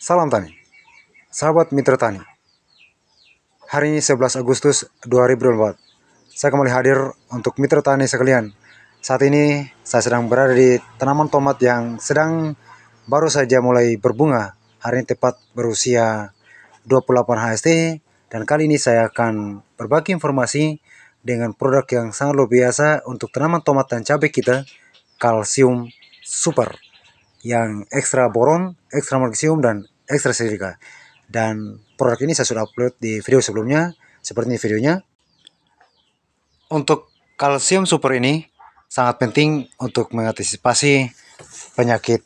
Salam Tani, sahabat mitra Tani. Hari ini 11 Agustus 2024, saya kembali hadir untuk mitra Tani sekalian. Saat ini saya sedang berada di tanaman tomat yang sedang baru saja mulai berbunga. Hari ini tepat berusia 28 HST dan kali ini saya akan berbagi informasi dengan produk yang sangat luar biasa untuk tanaman tomat dan cabai kita, kalsium super yang ekstra boron, ekstra magnesium, dan ekstra silika. Dan produk ini saya sudah upload di video sebelumnya, seperti ini videonya. Untuk kalsium super ini sangat penting untuk mengantisipasi penyakit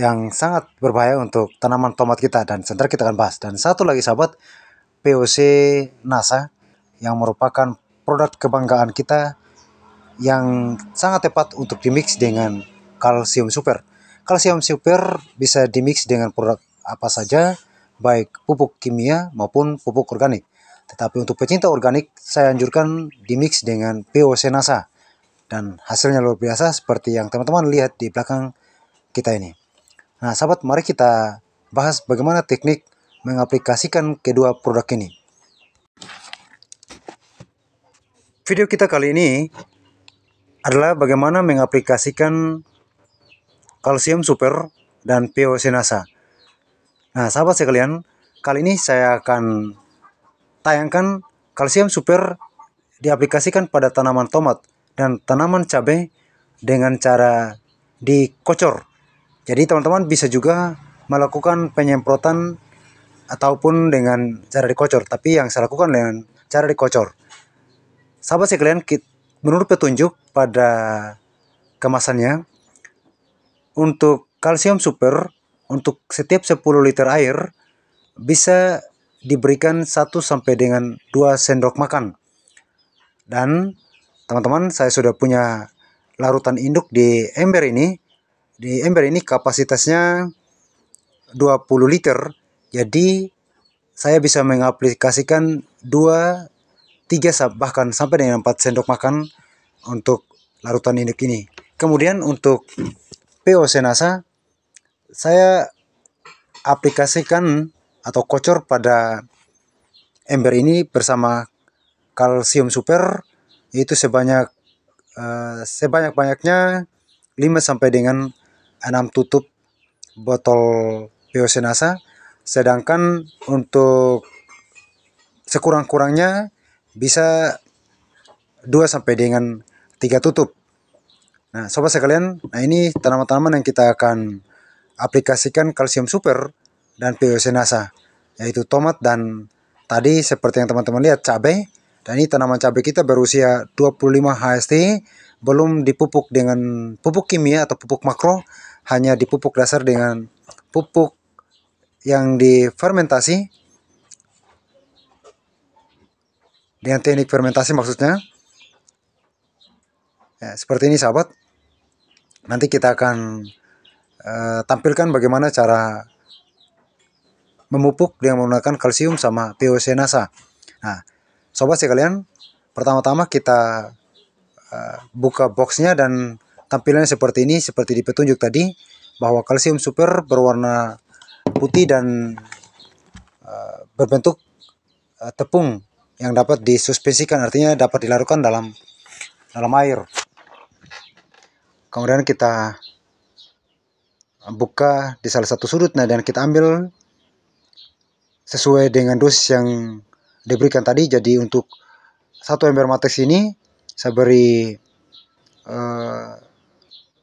yang sangat berbahaya untuk tanaman tomat kita dan senter kita akan bahas. Dan satu lagi sahabat, POC NASA yang merupakan produk kebanggaan kita yang sangat tepat untuk dimix dengan kalsium super. Kalsium super bisa dimix dengan produk apa saja, baik pupuk kimia maupun pupuk organik. Tetapi untuk pecinta organik, saya anjurkan dimix dengan POC NASA. Dan hasilnya luar biasa seperti yang teman-teman lihat di belakang kita ini. Nah, sahabat, mari kita bahas bagaimana teknik mengaplikasikan kedua produk ini. Video kita kali ini adalah bagaimana mengaplikasikan kalsium super, dan Senasa. Nah, sahabat sekalian, kali ini saya akan tayangkan kalsium super diaplikasikan pada tanaman tomat dan tanaman cabai dengan cara dikocor. Jadi teman-teman bisa juga melakukan penyemprotan ataupun dengan cara dikocor, tapi yang saya lakukan dengan cara dikocor. Sahabat sekalian, menurut petunjuk pada kemasannya, untuk kalsium super untuk setiap 10 liter air bisa diberikan 1 sampai dengan 2 sendok makan. Dan teman-teman saya sudah punya larutan induk di ember ini. Di ember ini kapasitasnya 20 liter. Jadi saya bisa mengaplikasikan 2 3 bahkan sampai dengan 4 sendok makan untuk larutan induk ini. Kemudian untuk PO Senasa saya aplikasikan atau kocor pada ember ini bersama kalsium super itu sebanyak uh, sebanyak-banyaknya 5 sampai dengan 6 tutup botol Senasa sedangkan untuk sekurang-kurangnya bisa 2 sampai dengan 3 tutup Nah, sobat sekalian, nah ini tanaman-tanaman yang kita akan aplikasikan kalsium super dan POC NASA, yaitu tomat dan tadi seperti yang teman-teman lihat cabai, dan ini tanaman cabai kita berusia 25 HST, belum dipupuk dengan pupuk kimia atau pupuk makro, hanya dipupuk dasar dengan pupuk yang difermentasi dengan teknik fermentasi maksudnya. Ya, seperti ini sahabat. Nanti kita akan uh, tampilkan bagaimana cara memupuk dengan menggunakan kalsium sama POC NASA. Nah, sobat sekalian, pertama-tama kita uh, buka boxnya dan tampilannya seperti ini, seperti di petunjuk tadi, bahwa kalsium super berwarna putih dan uh, berbentuk uh, tepung yang dapat disuspensikan, artinya dapat dilarutkan dalam dalam air kemudian kita buka di salah satu sudut nah dan kita ambil sesuai dengan dosis yang diberikan tadi jadi untuk satu ember matrix ini saya beri uh,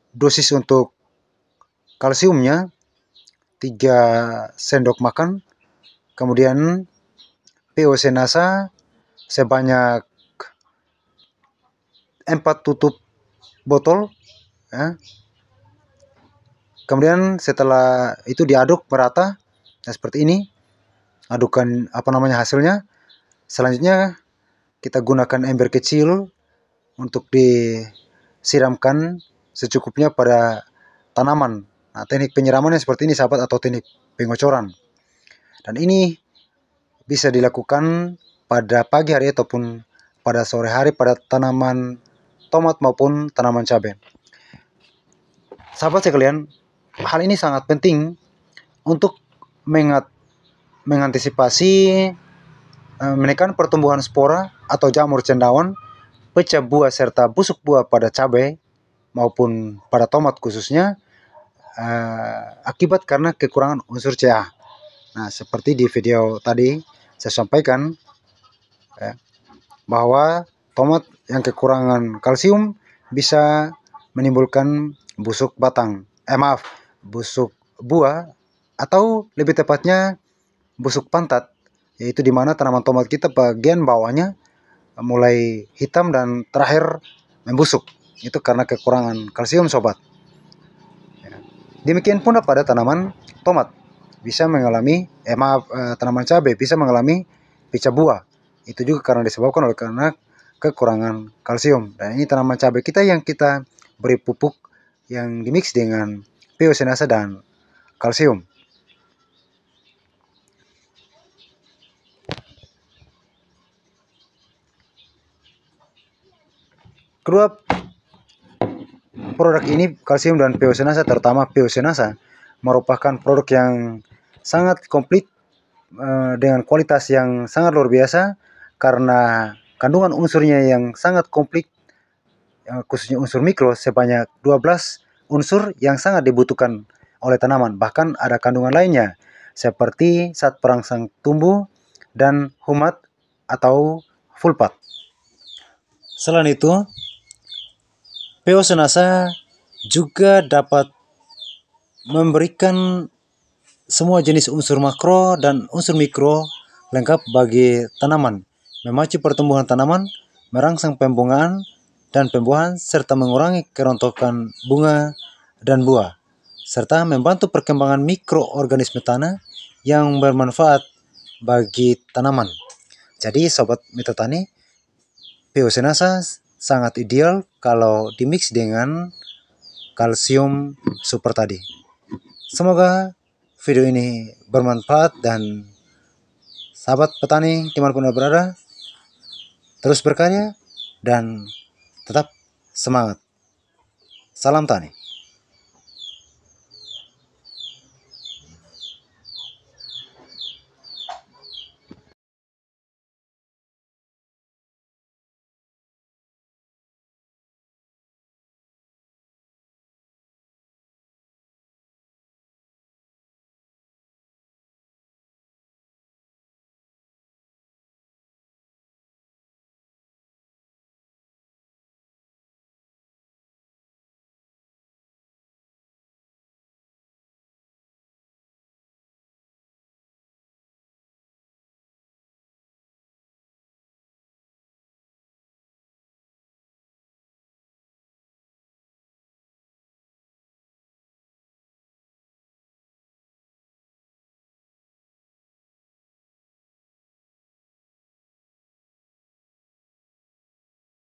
dosis untuk kalsiumnya 3 sendok makan kemudian POC NASA sebanyak 4 tutup botol ya. Kemudian setelah itu diaduk merata ya seperti ini. Adukan apa namanya hasilnya. Selanjutnya kita gunakan ember kecil untuk disiramkan secukupnya pada tanaman. Nah, teknik penyiramannya seperti ini sahabat atau teknik pengocoran. Dan ini bisa dilakukan pada pagi hari ataupun pada sore hari pada tanaman tomat maupun tanaman cabai. Sahabat sekalian, hal ini sangat penting untuk mengat mengantisipasi eh, menekan pertumbuhan spora atau jamur cendawan, pecah buah serta busuk buah pada cabai maupun pada tomat khususnya e, akibat karena kekurangan unsur CA. Nah, seperti di video tadi saya sampaikan ya, bahwa tomat yang kekurangan kalsium bisa menimbulkan busuk batang, eh maaf, busuk buah atau lebih tepatnya busuk pantat, yaitu di mana tanaman tomat kita bagian bawahnya mulai hitam dan terakhir membusuk. Itu karena kekurangan kalsium sobat. Ya. Demikian pun pada tanaman tomat bisa mengalami eh maaf eh, tanaman cabai bisa mengalami pica buah. Itu juga karena disebabkan oleh karena kekurangan kalsium. Dan ini tanaman cabai kita yang kita beri pupuk yang dimix dengan piosinase dan kalsium. Kedua produk ini kalsium dan piosinase terutama piosinase merupakan produk yang sangat komplit eh, dengan kualitas yang sangat luar biasa karena kandungan unsurnya yang sangat komplit eh, khususnya unsur mikro sebanyak 12 unsur yang sangat dibutuhkan oleh tanaman, bahkan ada kandungan lainnya seperti saat perangsang tumbuh dan humat atau fulpat. Selain itu, Senasa juga dapat memberikan semua jenis unsur makro dan unsur mikro lengkap bagi tanaman, memacu pertumbuhan tanaman, merangsang pembungaan, dan pembuahan serta mengurangi kerontokan bunga dan buah, serta membantu perkembangan mikroorganisme tanah yang bermanfaat bagi tanaman. Jadi sobat mitotani, Piosenasa sangat ideal kalau dimix dengan kalsium super tadi. Semoga video ini bermanfaat dan sahabat petani dimanapun berada, terus berkarya dan Tetap semangat. Salam Tani.